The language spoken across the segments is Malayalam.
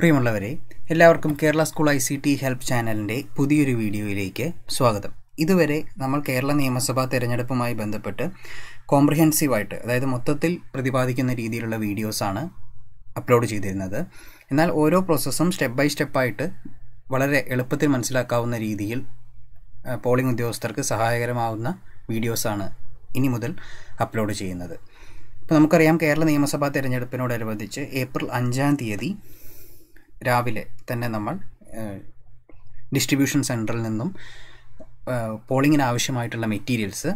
പ്രിയമുള്ളവരെ എല്ലാവർക്കും Kerala school I C T help ചാനലിൻ്റെ പുതിയൊരു വീഡിയോയിലേക്ക് സ്വാഗതം ഇതുവരെ നമ്മൾ കേരള നിയമസഭാ തിരഞ്ഞെടുപ്പുമായി ബന്ധപ്പെട്ട് കോംപ്രിഹെൻസീവായിട്ട് അതായത് മൊത്തത്തിൽ പ്രതിപാദിക്കുന്ന രീതിയിലുള്ള വീഡിയോസാണ് അപ്ലോഡ് ചെയ്തിരുന്നത് എന്നാൽ ഓരോ പ്രോസസ്സും സ്റ്റെപ്പ് ബൈ സ്റ്റെപ്പായിട്ട് വളരെ എളുപ്പത്തിൽ മനസ്സിലാക്കാവുന്ന രീതിയിൽ പോളിംഗ് ഉദ്യോഗസ്ഥർക്ക് സഹായകരമാവുന്ന വീഡിയോസാണ് ഇനി മുതൽ അപ്ലോഡ് ചെയ്യുന്നത് ഇപ്പോൾ നമുക്കറിയാം കേരള നിയമസഭാ തിരഞ്ഞെടുപ്പിനോടനുബന്ധിച്ച് ഏപ്രിൽ അഞ്ചാം തീയതി രാവിലെ തന്നെ നമ്മൾ ഡിസ്ട്രിബ്യൂഷൻ സെൻറ്ററിൽ നിന്നും പോളിങ്ങിന് ആവശ്യമായിട്ടുള്ള മെറ്റീരിയൽസ്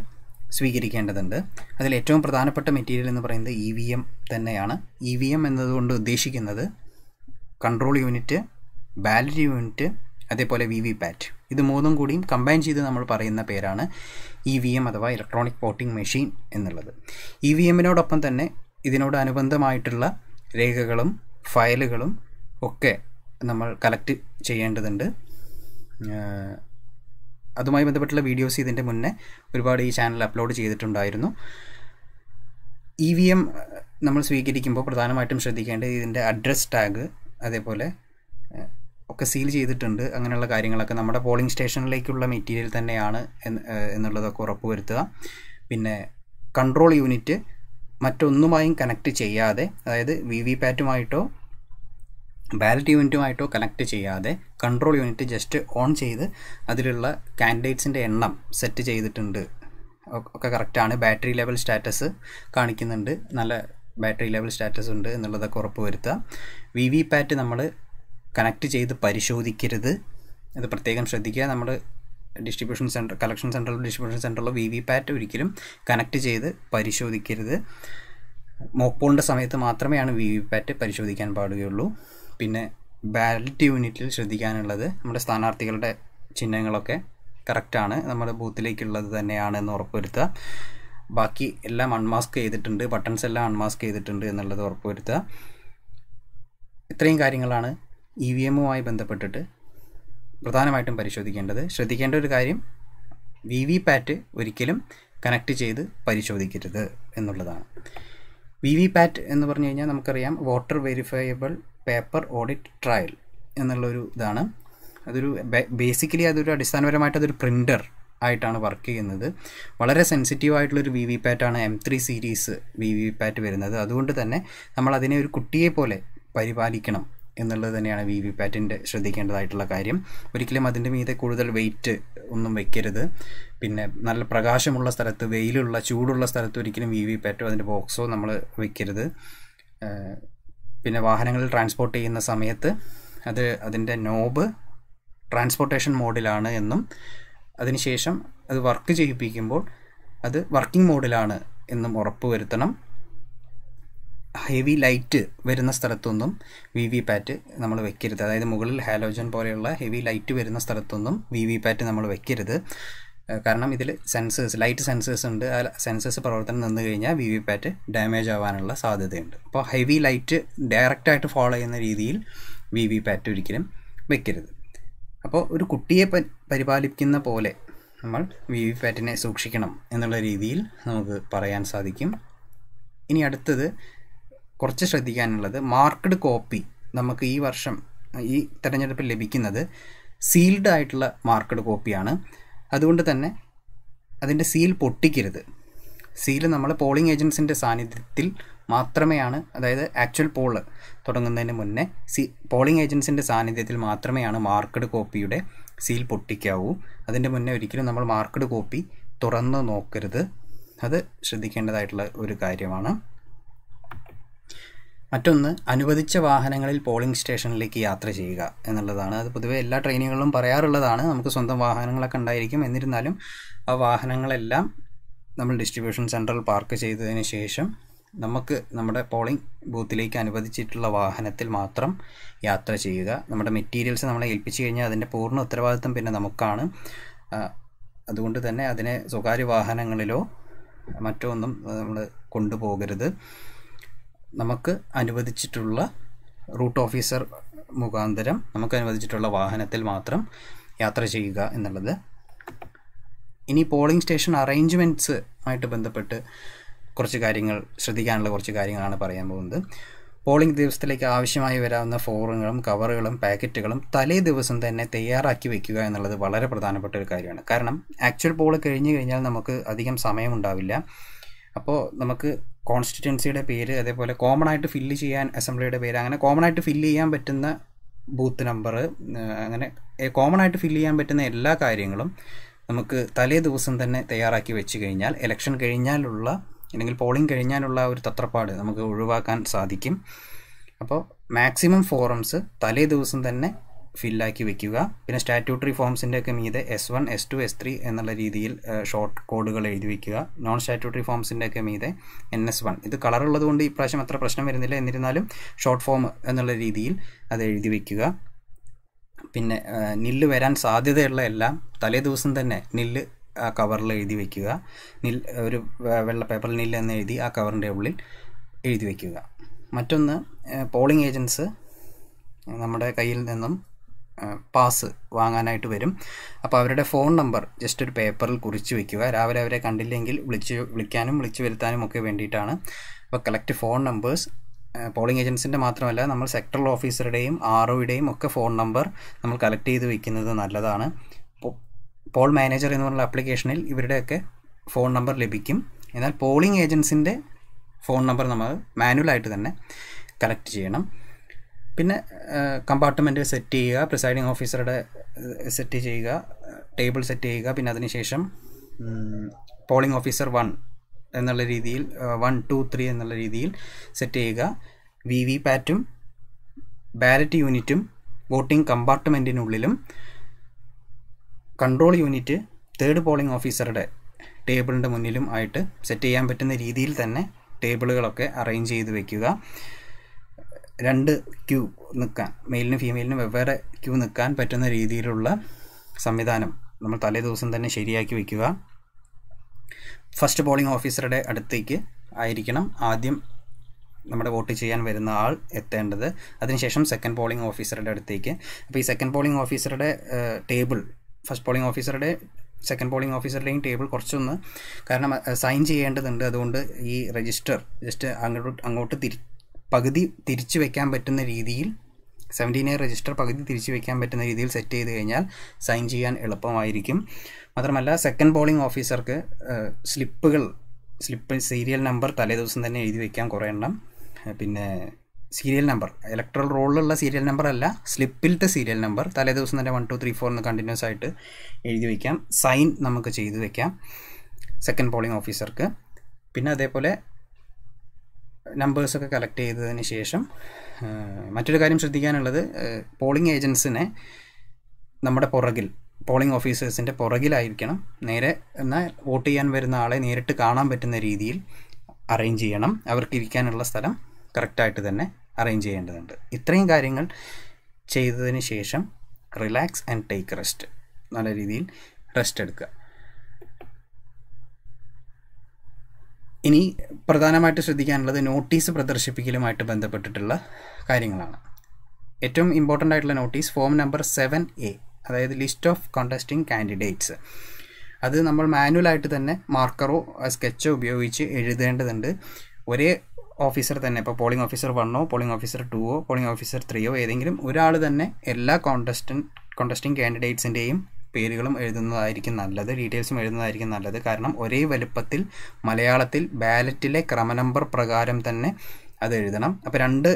സ്വീകരിക്കേണ്ടതുണ്ട് അതിൽ ഏറ്റവും പ്രധാനപ്പെട്ട മെറ്റീരിയൽ എന്ന് പറയുന്നത് ഇ വി എം തന്നെയാണ് ഇ വി എം എന്നതുകൊണ്ട് ഉദ്ദേശിക്കുന്നത് കൺട്രോൾ യൂണിറ്റ് ബാലറ്റ് യൂണിറ്റ് അതേപോലെ വി വി പാറ്റ് ഇത് മൂന്നും കൂടിയും കമ്പൈൻ ചെയ്ത് നമ്മൾ പറയുന്ന പേരാണ് ഇ വി എം അഥവാ ഇലക്ട്രോണിക് വോട്ടിംഗ് മെഷീൻ എന്നുള്ളത് ഇ e വി എമ്മിനോടൊപ്പം തന്നെ ഇതിനോട് അനുബന്ധമായിട്ടുള്ള രേഖകളും ഫയലുകളും ഒക്കെ നമ്മൾ കളക്ട് ചെയ്യേണ്ടതുണ്ട് അതുമായി ബന്ധപ്പെട്ടുള്ള വീഡിയോസ് ഇതിൻ്റെ മുന്നേ ഒരുപാട് ഈ ചാനൽ അപ്ലോഡ് ചെയ്തിട്ടുണ്ടായിരുന്നു ഇ വി എം നമ്മൾ സ്വീകരിക്കുമ്പോൾ പ്രധാനമായിട്ടും ശ്രദ്ധിക്കേണ്ടത് ഇതിൻ്റെ അഡ്രസ് ടാഗ് അതേപോലെ ഒക്കെ സീൽ ചെയ്തിട്ടുണ്ട് അങ്ങനെയുള്ള കാര്യങ്ങളൊക്കെ നമ്മുടെ പോളിംഗ് സ്റ്റേഷനിലേക്കുള്ള മെറ്റീരിയൽ തന്നെയാണ് എന്നുള്ളതൊക്കെ ഉറപ്പുവരുത്തുക പിന്നെ കൺട്രോൾ യൂണിറ്റ് മറ്റൊന്നുമായും കണക്ട് ചെയ്യാതെ അതായത് വി വി പാറ്റുമായിട്ടോ ബാലറ്റ് യൂണിറ്റുമായിട്ടോ കണക്ട് ചെയ്യാതെ കൺട്രോൾ യൂണിറ്റ് ജസ്റ്റ് ഓൺ ചെയ്ത് അതിലുള്ള കാൻഡിഡേറ്റ്സിൻ്റെ എണ്ണം സെറ്റ് ചെയ്തിട്ടുണ്ട് ഒക്കെ കറക്റ്റാണ് ബാറ്ററി ലെവൽ സ്റ്റാറ്റസ് കാണിക്കുന്നുണ്ട് നല്ല ബാറ്ററി ലെവൽ സ്റ്റാറ്റസ് ഉണ്ട് എന്നുള്ളതൊക്കെ ഉറപ്പ് വരുത്തുക വി വി പാറ്റ് നമ്മൾ കണക്ട് ചെയ്ത് പരിശോധിക്കരുത് അത് പ്രത്യേകം ശ്രദ്ധിക്കുക നമ്മൾ ഡിസ്ട്രിബ്യൂഷൻ സെൻറ്റർ കളക്ഷൻ സെൻറ്ററിലോ ഡിസ്ട്രിബ്യൂഷൻ സെൻറ്ററിലോ വി വി പാറ്റ് ഒരിക്കലും കണക്ട് ചെയ്ത് പരിശോധിക്കരുത് മോക്ക് പോളിൻ്റെ സമയത്ത് മാത്രമേ ആണ് വി വി പാറ്റ് പരിശോധിക്കാൻ പാടുകയുള്ളൂ പിന്നെ ബാലറ്റ് യൂണിറ്റിൽ ശ്രദ്ധിക്കാനുള്ളത് നമ്മുടെ സ്ഥാനാർത്ഥികളുടെ ചിഹ്നങ്ങളൊക്കെ കറക്റ്റാണ് നമ്മുടെ ബൂത്തിലേക്കുള്ളത് തന്നെയാണ് എന്ന് ഉറപ്പുവരുത്തുക ബാക്കി എല്ലാം അൺമാസ്ക് ചെയ്തിട്ടുണ്ട് ബട്ടൺസ് എല്ലാം അൺമാസ്ക് ചെയ്തിട്ടുണ്ട് എന്നുള്ളത് ഉറപ്പുവരുത്തുക ഇത്രയും കാര്യങ്ങളാണ് ഇ e വി എമ്മുമായി ബന്ധപ്പെട്ടിട്ട് പ്രധാനമായിട്ടും പരിശോധിക്കേണ്ടത് ശ്രദ്ധിക്കേണ്ട ഒരു കാര്യം വി വി പാറ്റ് ഒരിക്കലും കണക്ട് ചെയ്ത് പരിശോധിക്കരുത് എന്നുള്ളതാണ് വി വി പാറ്റ് എന്ന് പറഞ്ഞു കഴിഞ്ഞാൽ നമുക്കറിയാം voter verifiable paper audit trail എന്നുള്ളൊരു ഇതാണ് അതൊരു ബേസിക്കലി അതൊരു അടിസ്ഥാനപരമായിട്ട് അതൊരു പ്രിൻ്റർ ആയിട്ടാണ് വർക്ക് ചെയ്യുന്നത് വളരെ സെൻസിറ്റീവ് ആയിട്ടുള്ളൊരു വി വി പാറ്റാണ് M three series V V PAT വരുന്നത് അതുകൊണ്ട് തന്നെ നമ്മൾ അതിനെ ഒരു കുട്ടിയെ പോലെ പരിപാലിക്കണം എന്നുള്ളത് തന്നെയാണ് വി വി പാറ്റിൻ്റെ ശ്രദ്ധിക്കേണ്ടതായിട്ടുള്ള കാര്യം ഒരിക്കലും അതിൻ്റെ മീതെ കൂടുതൽ വെയിറ്റ് ഒന്നും വെക്കരുത് പിന്നെ നല്ല പ്രകാശമുള്ള സ്ഥലത്ത് വെയിലുള്ള ചൂടുള്ള സ്ഥലത്ത് ഒരിക്കലും വി വി പാറ്റോ അതിൻ്റെ ബോക്സോ നമ്മൾ വെക്കരുത് പിന്നെ വാഹനങ്ങളിൽ ട്രാൻസ്പോർട്ട് ചെയ്യുന്ന സമയത്ത് അത് അതിൻ്റെ നോബ് ട്രാൻസ്പോർട്ടേഷൻ മോഡിലാണ് എന്നും അതിനുശേഷം അത് വർക്ക് ചെയ്യിപ്പിക്കുമ്പോൾ അത് വർക്കിംഗ് മോഡിലാണ് എന്നും ഉറപ്പ് വരുത്തണം ഹെവി ലൈറ്റ് വരുന്ന സ്ഥലത്തൊന്നും വി വി പാറ്റ് നമ്മൾ വെക്കരുത് അതായത് മുകളിൽ ഹാലോജൻ പോലെയുള്ള ഹെവി ലൈറ്റ് വരുന്ന സ്ഥലത്തൊന്നും വി വി പാറ്റ് നമ്മൾ വെക്കരുത് കാരണം ഇതിൽ സെൻസേഴ്സ് ലൈറ്റ് സെൻസേഴ്സ് ഉണ്ട് ആ സെൻസേഴ്സ് പ്രവർത്തനം നിന്ന് കഴിഞ്ഞാൽ വി വി പാറ്റ് ഡാമേജ് ആവാനുള്ള സാധ്യതയുണ്ട് അപ്പോൾ ഹെവി ലൈറ്റ് ഡയറക്റ്റായിട്ട് ഫോളോ ചെയ്യുന്ന രീതിയിൽ വി വി പാറ്റ് ഒരിക്കലും വെക്കരുത് അപ്പോൾ ഒരു കുട്ടിയെ പരിപാലിക്കുന്ന പോലെ നമ്മൾ വി വി പാറ്റിനെ സൂക്ഷിക്കണം എന്നുള്ള രീതിയിൽ നമുക്ക് പറയാൻ സാധിക്കും ഇനി അടുത്തത് കുറച്ച് ശ്രദ്ധിക്കാനുള്ളത് മാർക്ക്ഡ് കോപ്പി നമുക്ക് ഈ വർഷം ഈ തെരഞ്ഞെടുപ്പിൽ ലഭിക്കുന്നത് സീൽഡ് ആയിട്ടുള്ള മാർക്ക്ഡ് കോപ്പിയാണ് അതുകൊണ്ട് തന്നെ അതിൻ്റെ സീൽ പൊട്ടിക്കരുത് സീൽ നമ്മൾ പോളിംഗ് ഏജൻസിൻ്റെ സാന്നിധ്യത്തിൽ മാത്രമേയാണ് അതായത് ആക്ച്വൽ പോൾ തുടങ്ങുന്നതിന് മുന്നേ സീ പോളിംഗ് ഏജൻസിൻ്റെ സാന്നിധ്യത്തിൽ മാത്രമേയാണ് മാർക്കഡ് കോപ്പിയുടെ സീൽ പൊട്ടിക്കാവൂ അതിൻ്റെ മുന്നേ ഒരിക്കലും നമ്മൾ മാർക്കഡ് കോപ്പി തുറന്ന് നോക്കരുത് അത് ശ്രദ്ധിക്കേണ്ടതായിട്ടുള്ള ഒരു കാര്യമാണ് മറ്റൊന്ന് അനുവദിച്ച വാഹനങ്ങളിൽ പോളിംഗ് സ്റ്റേഷനിലേക്ക് യാത്ര ചെയ്യുക എന്നുള്ളതാണ് അത് പൊതുവേ എല്ലാ ട്രെയിനുകളിലും പറയാറുള്ളതാണ് നമുക്ക് സ്വന്തം വാഹനങ്ങളൊക്കെ ഉണ്ടായിരിക്കും എന്നിരുന്നാലും ആ വാഹനങ്ങളെല്ലാം നമ്മൾ ഡിസ്ട്രിബ്യൂഷൻ സെൻട്രൽ പാർക്ക് ചെയ്തതിന് ശേഷം നമുക്ക് നമ്മുടെ പോളിംഗ് ബൂത്തിലേക്ക് അനുവദിച്ചിട്ടുള്ള വാഹനത്തിൽ മാത്രം യാത്ര ചെയ്യുക നമ്മുടെ മെറ്റീരിയൽസ് നമ്മളെ ഏൽപ്പിച്ചു കഴിഞ്ഞാൽ അതിൻ്റെ പൂർണ്ണ ഉത്തരവാദിത്തം പിന്നെ നമുക്കാണ് അതുകൊണ്ട് തന്നെ അതിനെ സ്വകാര്യ വാഹനങ്ങളിലോ മറ്റോ ഒന്നും നമ്മൾ കൊണ്ടുപോകരുത് നമുക്ക് അനുവദിച്ചിട്ടുള്ള റൂട്ട് ഓഫീസർ മുഖാന്തരം നമുക്ക് അനുവദിച്ചിട്ടുള്ള വാഹനത്തിൽ മാത്രം യാത്ര ചെയ്യുക എന്നുള്ളത് ഇനി പോളിംഗ് സ്റ്റേഷൻ അറേഞ്ച്മെൻറ്റ്സ് ആയിട്ട് ബന്ധപ്പെട്ട് കുറച്ച് കാര്യങ്ങൾ ശ്രദ്ധിക്കാനുള്ള കുറച്ച് കാര്യങ്ങളാണ് പറയാൻ പോകുന്നത് പോളിംഗ് ദിവസത്തിലേക്ക് ആവശ്യമായി വരാവുന്ന ഫോറുകളും കവറുകളും പാക്കറ്റുകളും തലേ ദിവസം തന്നെ തയ്യാറാക്കി വെക്കുക എന്നുള്ളത് വളരെ പ്രധാനപ്പെട്ട ഒരു കാര്യമാണ് കാരണം ആക്ച്വൽ പോൾ കഴിഞ്ഞ് കഴിഞ്ഞാൽ നമുക്ക് അധികം സമയമുണ്ടാവില്ല അപ്പോൾ നമുക്ക് കോൺസ്റ്റിറ്റ്യൻസിയുടെ പേര് അതേപോലെ കോമൺ ആയിട്ട് ഫില്ല് ചെയ്യാൻ അസംബ്ലിയുടെ പേര് അങ്ങനെ കോമൺ ആയിട്ട് ഫില്ല് ചെയ്യാൻ പറ്റുന്ന ബൂത്ത് നമ്പർ അങ്ങനെ കോമൺ ആയിട്ട് ഫില്ല് ചെയ്യാൻ പറ്റുന്ന എല്ലാ കാര്യങ്ങളും നമുക്ക് തലേ ദിവസം തന്നെ തയ്യാറാക്കി വെച്ച് കഴിഞ്ഞാൽ ഇലക്ഷൻ കഴിഞ്ഞാലുള്ള അല്ലെങ്കിൽ പോളിംഗ് കഴിഞ്ഞാലുള്ള ഒരു തത്രപ്പാട് നമുക്ക് ഒഴിവാക്കാൻ സാധിക്കും അപ്പോൾ മാക്സിമം ഫോറംസ് തലേ ദിവസം തന്നെ ഫില്ലാക്കി വെക്കുക പിന്നെ സ്റ്റാറ്റ്യൂട്ടറി ഫോംസിൻ്റെ ഒക്കെ മീതെ S one S two S three എന്നുള്ള രീതിയിൽ ഷോർട്ട് കോഡുകൾ എഴുതി വെക്കുക നോൺ സ്റ്റാറ്റ്യൂട്ടറി ഫോംസിൻ്റെ ഒക്കെ മീതെ എൻ എസ് വൺ ഇത് കളറുള്ളത് കൊണ്ട് ഇപ്രാവശ്യം അത്ര പ്രശ്നം വരുന്നില്ല എന്നിരുന്നാലും ഷോർട്ട് ഫോം എന്നുള്ള രീതിയിൽ അത് എഴുതി വെക്കുക പിന്നെ നില്ല് വരാൻ സാധ്യതയുള്ള എല്ലാം തലേ ദിവസം തന്നെ നില്ല് ആ കവറിൽ എഴുതി വെക്കുക നിൽ ഒരു വെള്ള പേപ്പറിൽ നില്ല് എന്ന് എഴുതി ആ കവറിൻ്റെ ഉള്ളിൽ എഴുതി വെക്കുക മറ്റൊന്ന് പോളിംഗ് ഏജൻസ് നമ്മുടെ കയ്യിൽ നിന്നും പാസ് വാങ്ങാനായിട്ട് വരും അപ്പോൾ അവരുടെ ഫോൺ നമ്പർ ജസ്റ്റ് ഒരു പേപ്പറിൽ കുറിച്ച് വയ്ക്കുക രാവിലെ അവരെ കണ്ടില്ലെങ്കിൽ വിളിച്ച് വിളിക്കാനും വിളിച്ചു വരുത്താനും ഒക്കെ വേണ്ടിയിട്ടാണ് അപ്പോൾ കളക്ട് ഫോൺ നമ്പേഴ്സ് പോളിംഗ് ഏജൻസിൻ്റെ മാത്രമല്ല നമ്മൾ സെക്ടറൽ ഓഫീസറുടെയും ആർ ഒയുടെയും ഒക്കെ ഫോൺ നമ്പർ നമ്മൾ കളക്ട് ചെയ്ത് വെക്കുന്നത് നല്ലതാണ് പോൾ മാനേജർ എന്ന് പറഞ്ഞ ആപ്ലിക്കേഷനിൽ ഇവരുടെയൊക്കെ ഫോൺ നമ്പർ ലഭിക്കും എന്നാൽ പോളിംഗ് ഏജൻസിൻ്റെ ഫോൺ നമ്പർ നമ്മൾ മാനുവലായിട്ട് തന്നെ കളക്ട് ചെയ്യണം പിന്നെ കമ്പാർട്ട്മെൻറ്റ് സെറ്റ് ചെയ്യുക പ്രിസൈഡിങ് ഓഫീസറുടെ സെറ്റ് ചെയ്യുക ടേബിൾ സെറ്റ് ചെയ്യുക പിന്നെ അതിനുശേഷം പോളിംഗ് ഓഫീസർ വൺ എന്നുള്ള രീതിയിൽ വൺ ടു ത്രീ എന്നുള്ള രീതിയിൽ സെറ്റ് ചെയ്യുക വി വി പാറ്റും ബാലറ്റ് യൂണിറ്റും വോട്ടിംഗ് കമ്പാർട്ട്മെൻറ്റിനുള്ളിലും കൺട്രോൾ യൂണിറ്റ് തേർഡ് പോളിംഗ് ഓഫീസറുടെ ടേബിളിൻ്റെ മുന്നിലും ആയിട്ട് സെറ്റ് ചെയ്യാൻ പറ്റുന്ന രീതിയിൽ തന്നെ ടേബിളുകളൊക്കെ അറേഞ്ച് ചെയ്ത് വയ്ക്കുക രണ്ട് ക്യൂ നിൽക്കാൻ മെയിലിനും ഫീമെയിലിനും വെവ്വേറെ ക്യൂ നിൽക്കാൻ പറ്റുന്ന രീതിയിലുള്ള സംവിധാനം നമ്മൾ തലേ ദിവസം തന്നെ ശരിയാക്കി വയ്ക്കുക ഫസ്റ്റ് പോളിംഗ് ഓഫീസറുടെ അടുത്തേക്ക് ആയിരിക്കണം ആദ്യം നമ്മുടെ വോട്ട് ചെയ്യാൻ വരുന്ന ആൾ എത്തേണ്ടത് അതിനുശേഷം സെക്കൻഡ് പോളിംഗ് ഓഫീസറുടെ അടുത്തേക്ക് അപ്പോൾ ഈ സെക്കൻഡ് പോളിംഗ് ഓഫീസറുടെ ടേബിൾ ഫസ്റ്റ് പോളിംഗ് ഓഫീസറുടെ സെക്കൻഡ് പോളിംഗ് ഓഫീസറുടെയും ടേബിൾ കുറച്ചൊന്ന് കാരണം സൈൻ ചെയ്യേണ്ടതുണ്ട് അതുകൊണ്ട് ഈ രജിസ്റ്റർ ജസ്റ്റ് അങ്ങോട്ട് അങ്ങോട്ട് തിരി പകുതി തിരിച്ചു വയ്ക്കാൻ പറ്റുന്ന രീതിയിൽ സെവൻറ്റീൻ എ രജിസ്റ്റർ പകുതി തിരിച്ചു വയ്ക്കാൻ പറ്റുന്ന രീതിയിൽ സെറ്റ് ചെയ്ത് കഴിഞ്ഞാൽ സൈൻ ചെയ്യാൻ എളുപ്പമായിരിക്കും മാത്രമല്ല സെക്കൻഡ് ബോളിംഗ് ഓഫീസർക്ക് സ്ലിപ്പുകൾ സ്ലിപ്പ് സീരിയൽ നമ്പർ തലേദിവസം തന്നെ എഴുതി വയ്ക്കാൻ കുറേ എണ്ണം പിന്നെ സീരിയൽ നമ്പർ ഇലക്ട്രൽ റോളിലുള്ള സീരിയൽ നമ്പർ അല്ല സ്ലിപ്പിലത്തെ സീരിയൽ നമ്പർ തലേദിവസം തന്നെ വൺ ടു ത്രീ ഫോർ എന്ന് കണ്ടിന്യൂസ് ആയിട്ട് എഴുതി വയ്ക്കാം സൈൻ നമുക്ക് ചെയ്തു വയ്ക്കാം സെക്കൻഡ് പോളിംഗ് ഓഫീസർക്ക് പിന്നെ അതേപോലെ നമ്പേഴ്സൊക്കെ കളക്ട് ചെയ്തതിന് ശേഷം മറ്റൊരു കാര്യം ശ്രദ്ധിക്കാനുള്ളത് പോളിംഗ് ഏജൻസിനെ നമ്മുടെ പുറകിൽ പോളിംഗ് ഓഫീസേഴ്സിൻ്റെ പുറകിലായിരിക്കണം നേരെ എന്നാൽ വോട്ട് ചെയ്യാൻ വരുന്ന ആളെ നേരിട്ട് കാണാൻ പറ്റുന്ന രീതിയിൽ അറേഞ്ച് ചെയ്യണം അവർക്ക് ഇരിക്കാനുള്ള സ്ഥലം കറക്റ്റായിട്ട് തന്നെ അറേഞ്ച് ചെയ്യേണ്ടതുണ്ട് ഇത്രയും കാര്യങ്ങൾ ചെയ്തതിന് ശേഷം റിലാക്സ് ആൻഡ് ടേക്ക് റെസ്റ്റ് നല്ല രീതിയിൽ റെസ്റ്റ് എടുക്കുക ഇനി പ്രധാനമായിട്ട് ശ്രദ്ധിക്കാനുള്ളത് നോട്ടീസ് പ്രദർശിപ്പിക്കലുമായിട്ട് ബന്ധപ്പെട്ടിട്ടുള്ള കാര്യങ്ങളാണ് ഏറ്റവും ഇമ്പോർട്ടൻ്റ് ആയിട്ടുള്ള notice form number seven A അതായത് ലിസ്റ്റ് ഓഫ് കോണ്ടസ്റ്റിംഗ് കാൻഡിഡേറ്റ്സ് അത് നമ്മൾ മാനുവലായിട്ട് തന്നെ മാർക്കറോ സ്കെച്ചോ ഉപയോഗിച്ച് എഴുതേണ്ടതുണ്ട് ഒരേ ഓഫീസർ തന്നെ ഇപ്പോൾ പോളിംഗ് ഓഫീസർ വണ്ണോ പോളിംഗ് ഓഫീസർ ടുവോ പോളിംഗ് ഓഫീസർ ത്രീയോ ഏതെങ്കിലും ഒരാൾ തന്നെ എല്ലാ കോണ്ടസ്റ്റൻ കോണ്ടസ്റ്റിംഗ് കാൻഡിഡേറ്റ്സിൻ്റെയും പേരുകളും എഴുതുന്നതായിരിക്കും നല്ലത് ഡീറ്റെയിൽസും എഴുതുന്നതായിരിക്കും നല്ലത് കാരണം ഒരേ വലുപ്പത്തിൽ മലയാളത്തിൽ ബാലറ്റിലെ ക്രമനമ്പർ പ്രകാരം തന്നെ അത് എഴുതണം അപ്പോൾ രണ്ട്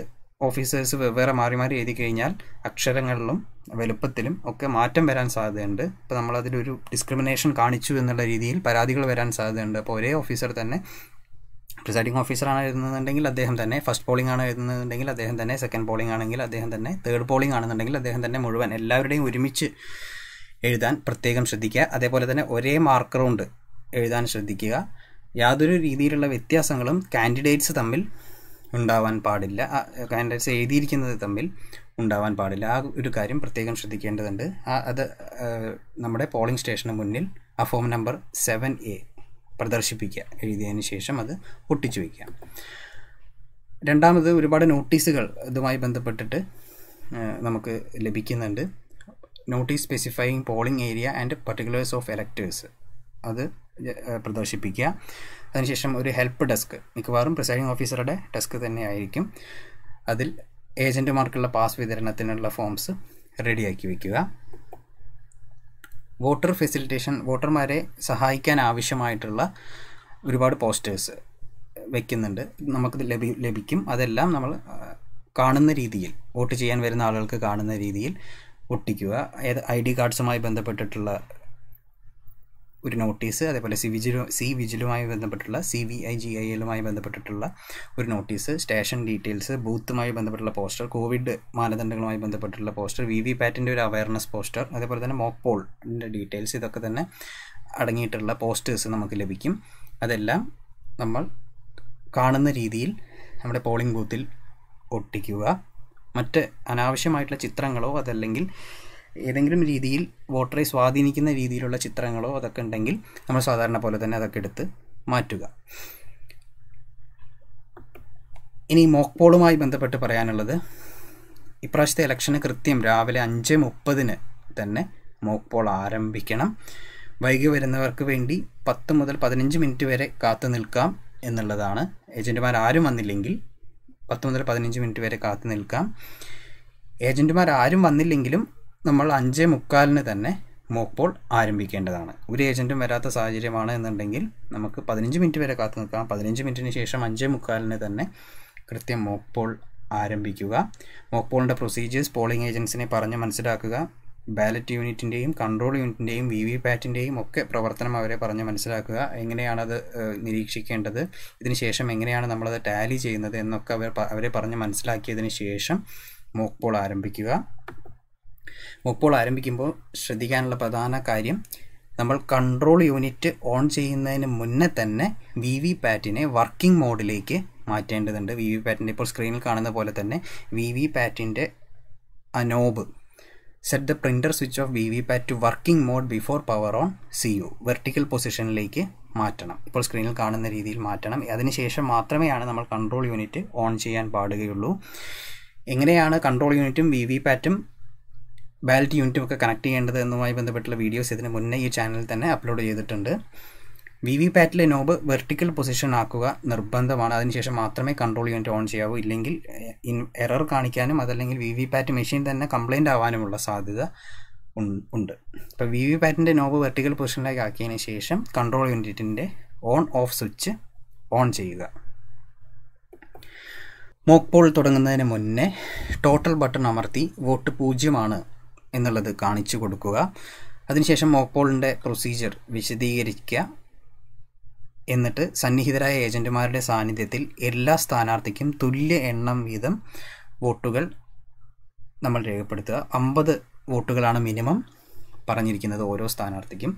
ഓഫീസേഴ്സ് വെവ്വേറെ മാറി മാറി എഴുതി കഴിഞ്ഞാൽ അക്ഷരങ്ങളിലും വലുപ്പത്തിലും ഒക്കെ മാറ്റം വരാൻ സാധ്യതയുണ്ട് ഇപ്പോൾ നമ്മളതിലൊരു ഡിസ്ക്രിമിനേഷൻ കാണിച്ചു എന്നുള്ള രീതിയിൽ പരാതികൾ വരാൻ സാധ്യതയുണ്ട് അപ്പോൾ ഒരേ ഓഫീസർ തന്നെ പ്രിസൈഡിംഗ് ഓഫീസറാണ് എഴുതുന്നുണ്ടെങ്കിൽ അദ്ദേഹം തന്നെ ഫസ്റ്റ് പോളിംഗ് ആണ് എഴുതുന്നുണ്ടെങ്കിൽ അദ്ദേഹം തന്നെ സെക്കൻഡ് പോളിംഗ് ആണെങ്കിൽ അദ്ദേഹം തന്നെ തേർഡ് പോളിംഗ് ആണെന്നുണ്ടെങ്കിൽ അദ്ദേഹം തന്നെ മുഴുവൻ എല്ലാവരുടെയും ഒരുമിച്ച് എഴുതാൻ പ്രത്യേകം ശ്രദ്ധിക്കുക അതേപോലെ തന്നെ ഒരേ മാർക്കറുണ്ട് എഴുതാൻ ശ്രദ്ധിക്കുക യാതൊരു രീതിയിലുള്ള വ്യത്യാസങ്ങളും കാൻഡിഡേറ്റ്സ് തമ്മിൽ ഉണ്ടാവാൻ പാടില്ല കാൻഡിഡേറ്റ്സ് എഴുതിയിരിക്കുന്നത് തമ്മിൽ ഉണ്ടാവാൻ പാടില്ല ആ ഒരു കാര്യം പ്രത്യേകം ശ്രദ്ധിക്കേണ്ടതുണ്ട് ആ അത് നമ്മുടെ പോളിംഗ് സ്റ്റേഷന് മുന്നിൽ ആ ഫോം നമ്പർ സെവൻ എ പ്രദർശിപ്പിക്കുക എഴുതിയതിന് ശേഷം അത് ഒട്ടിച്ചു വയ്ക്കുക രണ്ടാമത് ഒരുപാട് നോട്ടീസുകൾ ഇതുമായി ബന്ധപ്പെട്ടിട്ട് നമുക്ക് ലഭിക്കുന്നുണ്ട് notice specifying polling area and particulars of electors അത് പ്രദർശിപ്പിക്കുക അതിനുശേഷം ഒരു ഹെൽപ്പ് ഡെസ്ക് മിക്കവാറും പ്രിസൈഡിംഗ് ഓഫീസറുടെ ഡെസ്ക് തന്നെ ആയിരിക്കും അതിൽ ഏജൻറ്റുമാർക്കുള്ള പാസ് വിതരണത്തിനുള്ള ഫോംസ് റെഡിയാക്കി വയ്ക്കുക വോട്ടർ ഫെസിലിറ്റേഷൻ വോട്ടർമാരെ സഹായിക്കാൻ ആവശ്യമായിട്ടുള്ള ഒരുപാട് പോസ്റ്റേഴ്സ് വയ്ക്കുന്നുണ്ട് നമുക്ക് ലഭി ലഭിക്കും അതെല്ലാം നമ്മൾ കാണുന്ന രീതിയിൽ വോട്ട് ചെയ്യാൻ വരുന്ന ആളുകൾക്ക് കാണുന്ന രീതിയിൽ ഒട്ടിക്കുക ഏത് ഐ ഡി കാർഡ്സുമായി ബന്ധപ്പെട്ടിട്ടുള്ള ഒരു നോട്ടീസ് അതേപോലെ സി വിജിലു സി വിജിലുമായി ബന്ധപ്പെട്ടുള്ള C V I G I എല്ലുമായി ബന്ധപ്പെട്ടിട്ടുള്ള ഒരു നോട്ടീസ് സ്റ്റേഷൻ ഡീറ്റെയിൽസ് ബൂത്തുമായി ബന്ധപ്പെട്ടുള്ള പോസ്റ്റർ കോവിഡ് മാനദണ്ഡങ്ങളുമായി ബന്ധപ്പെട്ടുള്ള പോസ്റ്റർ വി വി പാറ്റിൻ്റെ ഒരു അവയർനെസ് പോസ്റ്റർ അതേപോലെ തന്നെ മോക്ക് പോളിൻ്റെ ഡീറ്റെയിൽസ് ഇതൊക്കെ തന്നെ അടങ്ങിയിട്ടുള്ള പോസ്റ്റേഴ്സ് നമുക്ക് ലഭിക്കും അതെല്ലാം നമ്മൾ കാണുന്ന രീതിയിൽ നമ്മുടെ പോളിംഗ് ബൂത്തിൽ ഒട്ടിക്കുക മറ്റ് അനാവശ്യമായിട്ടുള്ള ചിത്രങ്ങളോ അതല്ലെങ്കിൽ ഏതെങ്കിലും രീതിയിൽ വോട്ടറെ സ്വാധീനിക്കുന്ന രീതിയിലുള്ള ചിത്രങ്ങളോ അതൊക്കെ ഉണ്ടെങ്കിൽ നമ്മൾ സാധാരണ പോലെ തന്നെ അതൊക്കെ എടുത്ത് മാറ്റുക ഇനി മോക്ക് പോളുമായി ബന്ധപ്പെട്ട് പറയാനുള്ളത് ഇപ്രാവശ്യത്തെ ഇലക്ഷന് കൃത്യം രാവിലെ അഞ്ച് മുപ്പതിന് തന്നെ മോക്ക് പോൾ ആരംഭിക്കണം വൈകി വരുന്നവർക്ക് വേണ്ടി പത്ത് മുതൽ പതിനഞ്ച് മിനിറ്റ് വരെ കാത്തു നിൽക്കാം എന്നുള്ളതാണ് ഏജൻറ്റുമാർ ആരും വന്നില്ലെങ്കിൽ പത്ത് മുതൽ പതിനഞ്ച് മിനിറ്റ് വരെ കാത്തു നിൽക്കാം ഏജൻറ്റുമാർ ആരും വന്നില്ലെങ്കിലും നമ്മൾ അഞ്ച് മുക്കാലിന് തന്നെ മോക്ക് പോൾ ആരംഭിക്കേണ്ടതാണ് ഒരു ഏജൻറ്റും വരാത്ത സാഹചര്യമാണ് എന്നുണ്ടെങ്കിൽ നമുക്ക് പതിനഞ്ച് മിനിറ്റ് വരെ കാത്തു നിൽക്കാം പതിനഞ്ച് മിനിറ്റിന് ശേഷം അഞ്ച് മുക്കാലിന് തന്നെ കൃത്യം മോക്ക് പോൾ ആരംഭിക്കുക മോക്ക് പ്രൊസീജിയേഴ്സ് പോളിംഗ് ഏജൻസിനെ പറഞ്ഞ് മനസ്സിലാക്കുക ബാലറ്റ് യൂണിറ്റിൻ്റെയും കൺട്രോൾ യൂണിറ്റിൻ്റെയും വി വി പാറ്റിൻ്റെയും ഒക്കെ പ്രവർത്തനം അവരെ പറഞ്ഞ് മനസ്സിലാക്കുക എങ്ങനെയാണത് നിരീക്ഷിക്കേണ്ടത് ഇതിനുശേഷം എങ്ങനെയാണ് നമ്മളത് ടാലി ചെയ്യുന്നത് എന്നൊക്കെ അവർ അവരെ പറഞ്ഞ് മനസ്സിലാക്കിയതിന് ശേഷം മോക്ക് പോൾ ആരംഭിക്കുക മോക്ക് പോൾ ആരംഭിക്കുമ്പോൾ ശ്രദ്ധിക്കാനുള്ള പ്രധാന കാര്യം നമ്മൾ കൺട്രോൾ യൂണിറ്റ് ഓൺ ചെയ്യുന്നതിന് മുന്നേ തന്നെ വി വി പാറ്റിനെ വർക്കിംഗ് മോഡിലേക്ക് മാറ്റേണ്ടതുണ്ട് വി വി പാറ്റിൻ്റെ ഇപ്പോൾ സ്ക്രീനിൽ കാണുന്ന പോലെ തന്നെ വി വി പാറ്റിൻ്റെ a knob set the printer switch off V V PAT to working mode before power on C U vertical പൊസിഷനിലേക്ക് മാറ്റണം ഇപ്പോൾ സ്ക്രീനിൽ കാണുന്ന രീതിയിൽ മാറ്റണം അതിനുശേഷം മാത്രമേയാണ് നമ്മൾ കൺട്രോൾ യൂണിറ്റ് ഓൺ ചെയ്യാൻ പാടുകയുള്ളൂ എങ്ങനെയാണ് കൺട്രോൾ യൂണിറ്റും വി വി പാറ്റും ബാലറ്റ് യൂണിറ്റും ഒക്കെ കണക്ട് ചെയ്യേണ്ടത് എന്നുമായി ബന്ധപ്പെട്ടുള്ള വീഡിയോസ് ഇതിന് മുന്നേ ഈ ചാനലിൽ തന്നെ അപ്ലോഡ് ചെയ്തിട്ടുണ്ട് വി വി പാറ്റിലെ നോബ് വെർട്ടിക്കൽ പൊസിഷൻ ആക്കുക നിർബന്ധമാണ് അതിനുശേഷം മാത്രമേ കൺട്രോൾ യൂണിറ്റ് ഓൺ ചെയ്യാവൂ ഇല്ലെങ്കിൽ എറർ കാണിക്കാനും അതല്ലെങ്കിൽ വി വി പാറ്റ് മെഷീൻ തന്നെ കംപ്ലൈൻ്റ് ആവാനുമുള്ള സാധ്യത ഉണ്ട് ഇപ്പോൾ വി വി പാറ്റിൻ്റെ നോബ് വെർട്ടിക്കൽ പൊസിഷനിലേക്ക് ആക്കിയതിന് ശേഷം കൺട്രോൾ യൂണിറ്റിൻ്റെ ഓൺ ഓഫ് സ്വിച്ച് ഓൺ ചെയ്യുക മോക്ക് പോൾ തുടങ്ങുന്നതിന് മുന്നേ ടോട്ടൽ ബട്ടൺ അമർത്തി വോട്ട് പൂജ്യമാണ് എന്നുള്ളത് കാണിച്ചു കൊടുക്കുക അതിനുശേഷം മോക്ക് പോളിൻ്റെ പ്രൊസീജിയർ വിശദീകരിക്കുക എന്നിട്ട് സന്നിഹിതരായ ഏജന്റുമാരുടെ സാന്നിധ്യത്തിൽ എല്ലാ സ്ഥാനാർത്ഥിക്കും തുല്യ എണ്ണം വീതം വോട്ടുകൾ നമ്മൾ രേഖപ്പെടുത്തുക അമ്പത് വോട്ടുകളാണ് മിനിമം പറഞ്ഞിരിക്കുന്നത് ഓരോ സ്ഥാനാർത്ഥിക്കും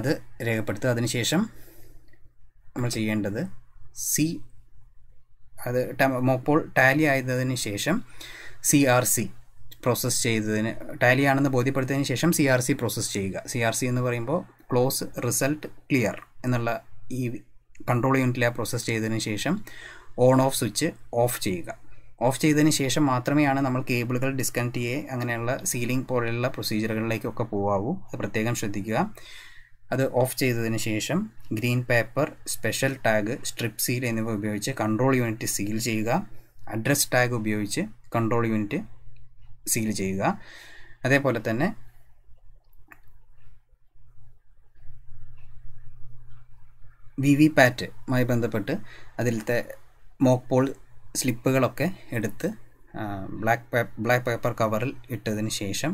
അത് രേഖപ്പെടുത്തുക അതിനുശേഷം നമ്മൾ ചെയ്യേണ്ടത് സി അത് മോപ്പോൾ ടാലി ആയതിനു ശേഷം സി ആർ സി പ്രോസസ്സ് ചെയ്തതിന് ടാലി ആണെന്ന് ബോധ്യപ്പെടുത്തിയതിന് ശേഷം സി ആർ സി പ്രോസസ്സ് ചെയ്യുക സി ആർ സി എന്ന് പറയുമ്പോൾ ക്ലോസ് റിസൾട്ട് ക്ലിയർ എന്നുള്ള ഈ കൺട്രോൾ യൂണിറ്റിലെ ആ പ്രോസസ്സ് ചെയ്തതിന് ശേഷം ഓൺ ഓഫ് സ്വിച്ച് ഓഫ് ചെയ്യുക ഓഫ് ചെയ്തതിന് ശേഷം മാത്രമേയാണ് നമ്മൾ കേബിളുകൾ ഡിസ്കണക്ട് ചെയ്യേ അങ്ങനെയുള്ള സീലിംഗ് പോലെയുള്ള പ്രൊസീജിയറുകളിലേക്കൊക്കെ പോകാവൂ അത് പ്രത്യേകം ശ്രദ്ധിക്കുക അത് ഓഫ് ചെയ്തതിന് ശേഷം green paper special tag strip seal എന്നിവ ഉപയോഗിച്ച് കൺട്രോൾ യൂണിറ്റ് സീൽ ചെയ്യുക അഡ്രസ് ടാഗ് ഉപയോഗിച്ച് കൺട്രോൾ യൂണിറ്റ് സീൽ ചെയ്യുക അതേപോലെ തന്നെ വി വി പാറ്റുമായി ബന്ധപ്പെട്ട് അതിലത്തെ മോക്ക് പോൾ സ്ലിപ്പുകളൊക്കെ എടുത്ത് ബ്ലാക്ക് ബ്ലാക്ക് പേപ്പർ കവറിൽ ഇട്ടതിന് ശേഷം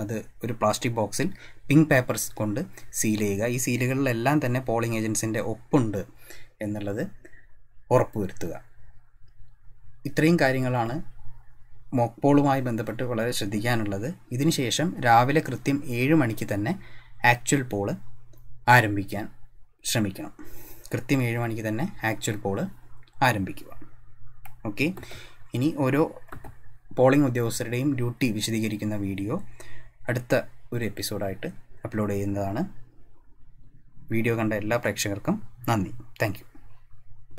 അത് ഒരു പ്ലാസ്റ്റിക് ബോക്സിൽ പിങ്ക് പേപ്പർസ് കൊണ്ട് സീൽ ചെയ്യുക ഈ സീലുകളിലെല്ലാം തന്നെ പോളിംഗ് ഏജൻസിൻ്റെ ഒപ്പുണ്ട് എന്നുള്ളത് ഉറപ്പുവരുത്തുക ഇത്രയും കാര്യങ്ങളാണ് മോക്ക് പോളുമായി ബന്ധപ്പെട്ട് വളരെ ശ്രദ്ധിക്കാനുള്ളത് ഇതിനുശേഷം രാവിലെ കൃത്യം ഏഴ് മണിക്ക് തന്നെ ആക്ച്വൽ പോള് ആരംഭിക്കാൻ ശ്രമിക്കണം കൃത്യം ഏഴ് മണിക്ക് തന്നെ ആക്ച്വൽ പോള് ആരംഭിക്കുക ഓക്കെ ഇനി ഓരോ പോളിംഗ് ഉദ്യോഗസ്ഥരുടെയും ഡ്യൂട്ടി വിശദീകരിക്കുന്ന വീഡിയോ അടുത്ത ഒരു എപ്പിസോഡായിട്ട് അപ്ലോഡ് ചെയ്യുന്നതാണ് വീഡിയോ കണ്ട എല്ലാ പ്രേക്ഷകർക്കും നന്ദി താങ്ക്